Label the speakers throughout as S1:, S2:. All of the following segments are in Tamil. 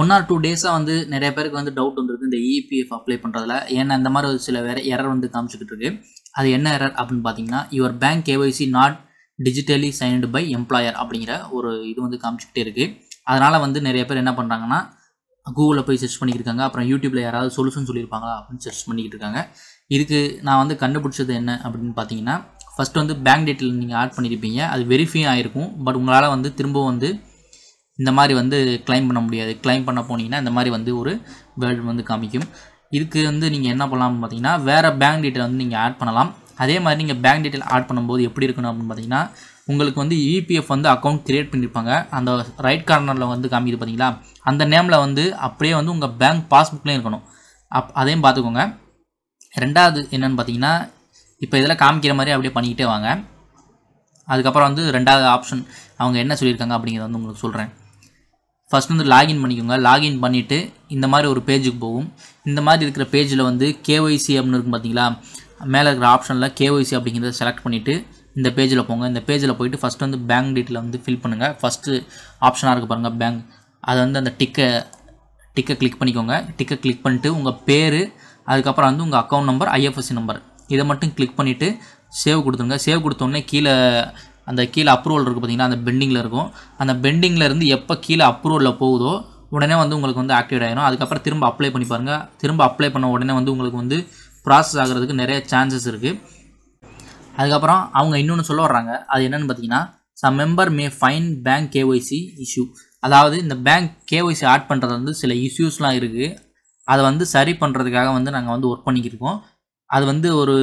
S1: ஒன் ஆர் டூ டேஸாக வந்து நிறைய பேருக்கு வந்து டவுட் வந்துருக்கு இந்த இபிஎஃப் e அப்ளை பண்ணுறதுல ஏன்னா இந்த மாதிரி ஒரு சில வேறு எரர் வந்து காமிச்சிக்கிட்டு இருக்கு அது என்ன எரர் அப்படின்னு பார்த்தீங்கன்னா your bank KYC not digitally signed by employer அப்படிங்கிற ஒரு இது வந்து காமிச்சிக்கிட்டே இருக்குது அதனால் வந்து நிறைய பேர் என்ன பண்ணுறாங்கன்னா கூகுளில் போய் சர்ச் பண்ணியிருக்காங்க அப்புறம் யூடியூப்பில் யாராவது சொல்யூஷன் சொல்லியிருப்பாங்களா அப்படின்னு சர்ச் பண்ணிக்கிட்டு இருக்காங்க இதுக்கு நான் வந்து கண்டுபிடிச்சது என்ன அப்படின்னு பார்த்தீங்கன்னா ஃபஸ்ட்டு வந்து பேங்க் டீட்டெயில் நீங்கள் ஆட் பண்ணியிருப்பீங்க அது வெரிஃபை ஆயிருக்கும் பட் உங்களால் வந்து திரும்ப வந்து இந்த மாதிரி வந்து கிளைம் பண்ண முடியாது கிளைம் பண்ண போனீங்கன்னா இந்த மாதிரி வந்து ஒரு வேர்ல்டு வந்து காமிக்கும் இதுக்கு வந்து நீங்கள் என்ன பண்ணலாம்னு பார்த்தீங்கன்னா வேறு பேங்க் டீட்டெயில் வந்து நீங்கள் ஆட் பண்ணலாம் அதே மாதிரி நீங்கள் பேங்க் டீட்டெயில் ஆட் பண்ணும்போது எப்படி இருக்கணும் அப்படின்னு பார்த்தீங்கன்னா உங்களுக்கு வந்து இபிஎஃப் e வந்து அக்கௌண்ட் க்ரியேட் பண்ணியிருப்பாங்க அந்த ரைட் கார்னரில் வந்து காமிக்குது பார்த்தீங்களா அந்த நேமில் வந்து அப்படியே வந்து உங்கள் பேங்க் பாஸ்புக்லேயும் இருக்கணும் அப் அதையும் பார்த்துக்கோங்க ரெண்டாவது என்னென்னு பார்த்தீங்கன்னா இப்போ இதில் காமிக்கிற மாதிரி அப்படியே பண்ணிக்கிட்டே வாங்க அதுக்கப்புறம் வந்து ரெண்டாவது ஆப்ஷன் அவங்க என்ன சொல்லியிருக்காங்க அப்படிங்கிறத வந்து உங்களுக்கு சொல்கிறேன் ஃபஸ்ட் வந்து லாகின் பண்ணிக்கோங்க லாகின் பண்ணிவிட்டு இந்த மாதிரி ஒரு பேஜுக்கு போகும் இந்த மாதிரி இருக்கிற பேஜில் வந்து கேஒய்சி அப்படின்னு இருக்கும் பார்த்தீங்களா மேலே இருக்கிற ஆப்ஷனில் கேஒய்சி அப்படிங்கிறத செலக்ட் பண்ணிவிட்டு இந்த பேஜில் போங்க இந்த பேஜில் போயிட்டு ஃபஸ்ட்டு வந்து பேங்க் டீட்டில் வந்து ஃபில் பண்ணுங்கள் ஃபஸ்ட்டு ஆப்ஷனாக இருக்க பாருங்கள் பேங்க் அதை வந்து அந்த டிக்கை டிக்கை கிளிக் பண்ணிக்கோங்க டிக்கை கிளிக் பண்ணிட்டு உங்கள் பேர் அதுக்கப்புறம் வந்து உங்கள் அக்கௌண்ட் நம்பர் ஐஎஃப்எஸ்சி நம்பர் இதை மட்டும் கிளிக் பண்ணிவிட்டு சேவ் கொடுத்துருங்க சேவ் கொடுத்தோடனே கீழே அந்த கீழே அப்ரூவல் இருக்குது பார்த்திங்கன்னா அந்த பெண்டிங்கில் இருக்கும் அந்த பெண்டிங்கில் இருந்து எப்போ கீழே அப்ரூவலில் போகுதோ உடனே வந்து உங்களுக்கு வந்து ஆக்டிவேட் ஆகிடும் அதுக்கப்புறம் திரும்ப அப்ளை பண்ணி பாருங்கள் திரும்ப அப்ளை பண்ண உடனே வந்து உங்களுக்கு வந்து ப்ராசஸ் ஆகிறதுக்கு நிறைய சான்சஸ் இருக்குது அதுக்கப்புறம் அவங்க இன்னொன்று சொல்ல வர்றாங்க அது என்னென்னு பார்த்தீங்கன்னா some member may find bank KYC issue அதாவது இந்த பேங்க் கேஒய்சி ஆட் பண்ணுறது வந்து சில இஷ்யூஸ்லாம் இருக்குது அதை வந்து சரி பண்ணுறதுக்காக வந்து நாங்கள் வந்து ஒர்க் பண்ணிக்கிருக்கோம் அது வந்து ஒரு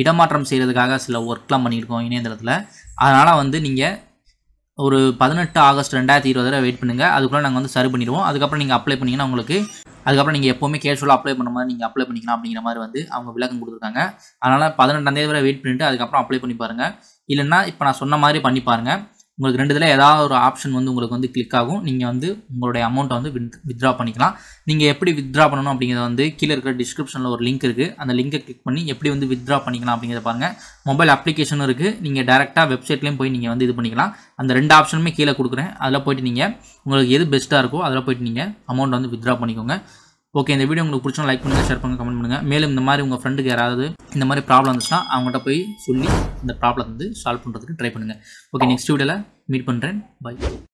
S1: இடமாற்றம் செய்கிறதுக்காக சில ஒர்க்லாம் பண்ணியிருக்கோம் இணையதளத்தில் அதனால் வந்து நீங்கள் ஒரு பதினெட்டு ஆகஸ்ட் ரெண்டாயிரத்தி இருபது வரை வெயிட் பண்ணுங்கள் அதுக்குள்ளே நாங்கள் வந்து சரி பண்ணிடுவோம் அதுக்கப்புறம் நீங்கள் அப்ளை பண்ணிங்கன்னா உங்களுக்கு அதுக்கப்புறம் நீங்கள் எப்போவுமே கேஷுவலாக அப்ளை பண்ண மாதிரி நீங்கள் அப்ளை பண்ணிக்கலாம் அப்படிங்கிற மாதிரி வந்து அவங்க விளக்கம் கொடுத்துருக்காங்க அதனால் பதினெட்டாம் தேதி வரை வெயிட் பண்ணிவிட்டு அதுக்கப்புறம் அப்ளை பண்ணி பாருங்கள் இல்லைன்னா இப்போ நான் சொன்ன மாதிரி பண்ணி பாருங்கள் உங்களுக்கு ரெண்டு இதில் ஏதாவது ஒரு ஆப்ஷன் வந்து உங்களுக்கு வந்து கிளிக் ஆகும் நீங்கள் வந்து உங்களுடைய அமௌண்ட்டை வந்து வித்ட்ரா பண்ணிக்கலாம் நீங்கள் எப்படி வித்ட்ரா பண்ணணும் அப்படிங்கிறத வந்து கீழே இருக்கிற டிஸ்கிரிப்ஷனில் ஒரு லிங்க் இருக்குது அந்த லிங்கை கிளிக் பண்ணி எப்படி வந்து வித்ட்ரா பண்ணிக்கலாம் அப்படிங்கிறத பாருங்கள் மொபைல் அப்ளிகேஷனும் இருக்குது நீங்கள் டேரெக்டாக வெப்சைட்லேயும் போய் நீங்கள் வந்து இது பண்ணிக்கலாம் அந்த ரெண்டு ஆப்ஷனுமே கீழே கொடுக்குறேன் அதில் போய்ட்டு நீங்கள் உங்களுக்கு எது பெஸ்ட்டாக இருக்கோ அதில் போய்ட்டு நீங்கள் அமௌண்ட்டை வந்து வித்ட்ரா பண்ணிக்கோங்க ஓகே இந்த வீடியோ உங்களுக்கு பிடிச்சா லைக் பண்ணுங்கள் ஷேர் பண்ணுங்கள் கமெண்ட் பண்ணுங்கள் மேலும் இந்த மாதிரி உங்கள் ஃப்ரெண்டுக்கு யாராவது இந்த மாதிரி ப்ராப்ளம் இருந்துச்சுன்னா அவங்கள்ட்ட போய் சொல்லி இந்த ப்ராப்ளம் வந்து சால்வ் பண்ணுறதுக்கு ட்ரை பண்ணுங்கள் ஓகே நெக்ஸ்ட் வீடியோவில் மீட் பண்ணுறேன் பை